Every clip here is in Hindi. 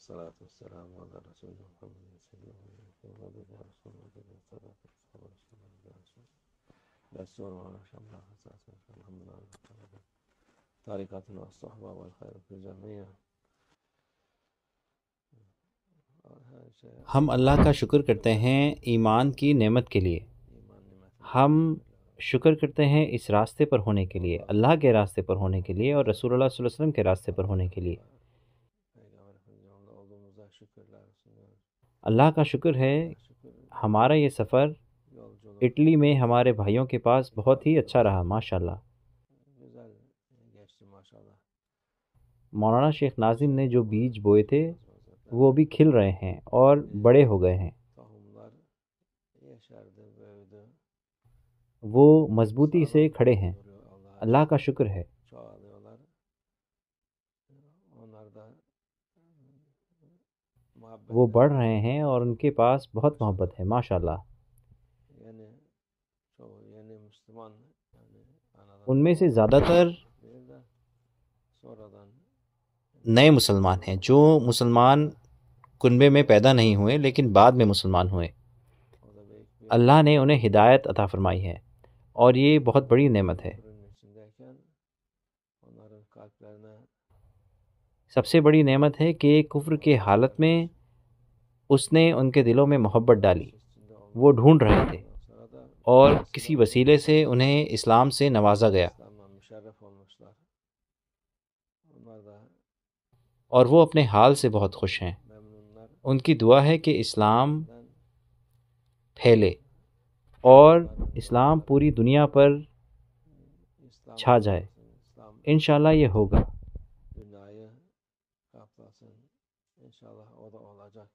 والصلاة والسلام على رسول محمد صلى الله عليه وسلم رسول الله صلى الله عليه وسلم دستور ورحمة أساس الحمد لله طريقة والصحبة والخير في الجميع हम अल्लाह का शुक्र करते हैं ईमान की नेमत के लिए हम शुक्र करते हैं इस रास्ते पर होने के लिए अल्लाह के रास्ते पर होने के लिए और रसूलुल्लाह वसल्लम के रास्ते पर होने के लिए अल्लाह का शुक्र है हमारा ये सफ़र इटली में हमारे भाइयों के पास बहुत ही अच्छा रहा माशाल्लाह मौलाना शेख नाजिम ने जो बीज बोए थे वो भी खिल रहे हैं और बड़े हो गए हैं वो मजबूती से खड़े हैं अल्लाह का शुक्र है वो बढ़ रहे हैं और उनके पास बहुत मोहब्बत है माशाल्लाह तो उनमें से ज़्यादातर नए मुसलमान हैं जो मुसलमान कुनबे में पैदा नहीं हुए लेकिन बाद में मुसलमान हुए मतलब अल्लाह ने उन्हें हिदायत अता फरमाई है और ये बहुत बड़ी नेमत है सबसे बड़ी नेमत है कि कुफ्र के हालत में उसने उनके दिलों में मोहब्बत डाली वो ढूंढ रहे थे और किसी वसीले से उन्हें इस्लाम से नवाजा गया और वो अपने हाल से बहुत खुश हैं उनकी दुआ है कि इस्लाम फैले और इस्लाम पूरी दुनिया पर छा जाए इन ये होगा olmasın. İnşallah o da olacak.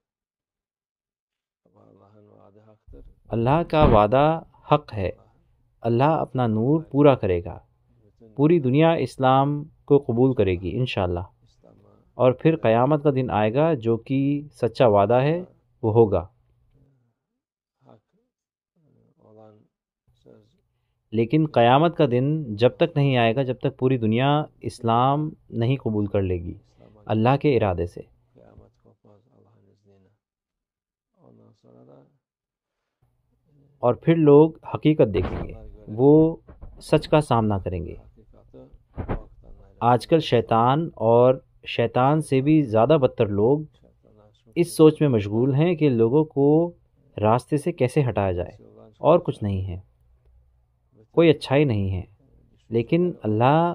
Allah'ın vaadi haktır. अल्लाह का वादा हक है अल्लाह अपना नूर पूरा करेगा पूरी दुनिया इस्लाम को कबूल करेगी इन और फिर क़यामत का दिन आएगा जो कि सच्चा वादा है वो होगा लेकिन क़यामत का दिन जब तक नहीं आएगा जब तक पूरी दुनिया इस्लाम नहीं कबूल कर लेगी अल्लाह के इरादे से और फिर लोग हकीकत देखेंगे वो सच का सामना करेंगे आजकल शैतान और शैतान से भी ज़्यादा बदतर लोग इस सोच में मशगूल हैं कि लोगों को रास्ते से कैसे हटाया जाए और कुछ नहीं है कोई अच्छाई नहीं है लेकिन अल्लाह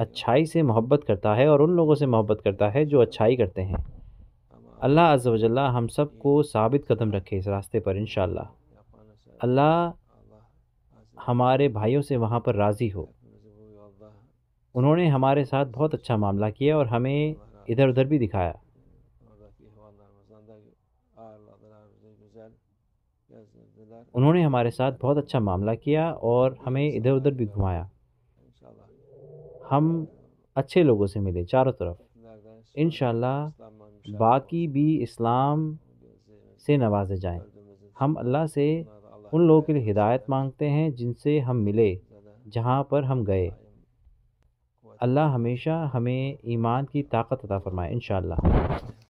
अच्छाई से मोहब्बत करता है और उन लोगों से मोहब्बत करता है जो अच्छाई करते हैं अल्लाह वजल्ला हम सब को साबित कदम रखे इस रास्ते पर इन अल्लाह हमारे भाइयों से वहाँ पर राज़ी हो उन्होंने हमारे साथ बहुत अच्छा मामला किया और हमें इधर उधर भी दिखाया उन्होंने हमारे साथ बहुत अच्छा मामला किया और हमें इधर उधर भी घुमाया हम अच्छे लोगों से मिले चारों तरफ इन बाकी भी इस्लाम से नवाजे जाएं हम अल्लाह से उन लोगों के लिए हिदायत मांगते हैं जिनसे हम मिले जहाँ पर हम गए अल्लाह हमेशा हमें ईमान की ताकत अदा फ़रमाए इन